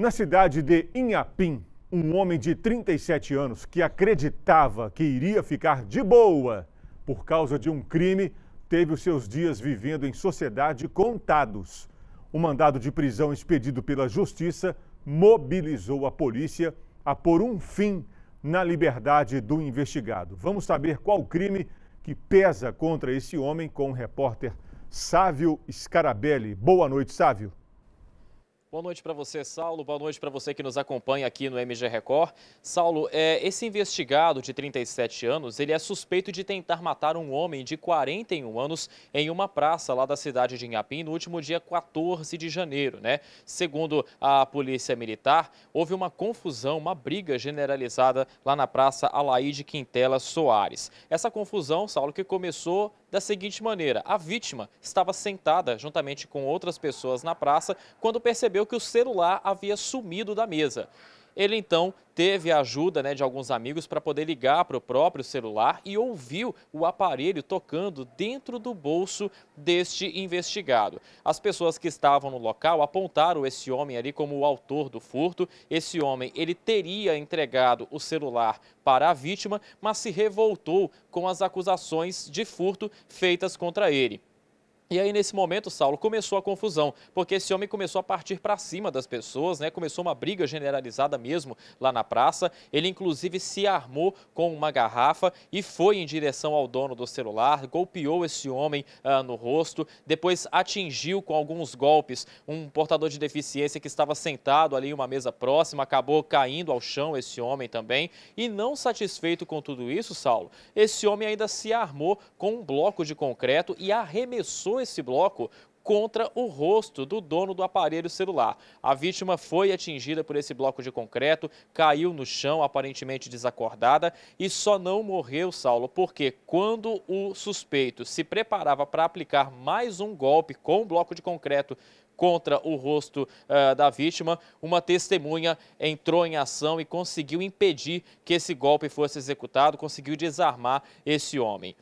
Na cidade de Inhapim, um homem de 37 anos que acreditava que iria ficar de boa por causa de um crime teve os seus dias vivendo em sociedade contados. O mandado de prisão expedido pela Justiça mobilizou a polícia a pôr um fim na liberdade do investigado. Vamos saber qual crime que pesa contra esse homem com o repórter Sávio Scarabelli. Boa noite, Sávio. Boa noite para você, Saulo. Boa noite para você que nos acompanha aqui no MG Record. Saulo, é, esse investigado de 37 anos, ele é suspeito de tentar matar um homem de 41 anos em uma praça lá da cidade de Inhapim no último dia 14 de janeiro, né? Segundo a Polícia Militar, houve uma confusão, uma briga generalizada lá na praça Alaide Quintela Soares. Essa confusão, Saulo, que começou da seguinte maneira: a vítima estava sentada juntamente com outras pessoas na praça quando percebeu que o celular havia sumido da mesa. Ele então teve a ajuda né, de alguns amigos para poder ligar para o próprio celular e ouviu o aparelho tocando dentro do bolso deste investigado. As pessoas que estavam no local apontaram esse homem ali como o autor do furto. Esse homem, ele teria entregado o celular para a vítima, mas se revoltou com as acusações de furto feitas contra ele. E aí, nesse momento, Saulo, começou a confusão, porque esse homem começou a partir para cima das pessoas, né? Começou uma briga generalizada mesmo lá na praça. Ele, inclusive, se armou com uma garrafa e foi em direção ao dono do celular, golpeou esse homem ah, no rosto, depois atingiu com alguns golpes um portador de deficiência que estava sentado ali em uma mesa próxima, acabou caindo ao chão esse homem também. E não satisfeito com tudo isso, Saulo, esse homem ainda se armou com um bloco de concreto e arremessou esse bloco contra o rosto do dono do aparelho celular. A vítima foi atingida por esse bloco de concreto, caiu no chão, aparentemente desacordada, e só não morreu, Saulo, porque quando o suspeito se preparava para aplicar mais um golpe com o bloco de concreto contra o rosto uh, da vítima, uma testemunha entrou em ação e conseguiu impedir que esse golpe fosse executado, conseguiu desarmar esse homem.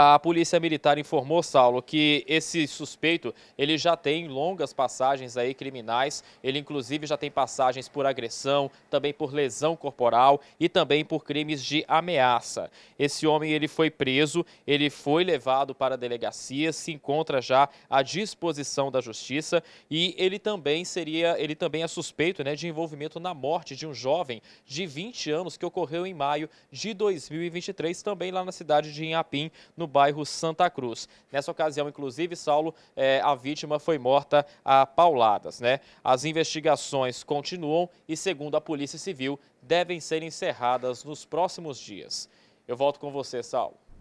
A Polícia Militar informou, Saulo, que esse suspeito ele já tem longas passagens aí criminais. Ele, inclusive, já tem passagens por agressão, também por lesão corporal e também por crimes de ameaça. Esse homem ele foi preso, ele foi levado para a delegacia, se encontra já à disposição da justiça e ele também seria, ele também é suspeito né, de envolvimento na morte de um jovem de 20 anos que ocorreu em maio de 2023, também lá na cidade de Inhapim, no bairro Santa Cruz. Nessa ocasião, inclusive, Saulo, é, a vítima foi morta a pauladas. Né? As investigações continuam e, segundo a Polícia Civil, devem ser encerradas nos próximos dias. Eu volto com você, Saulo.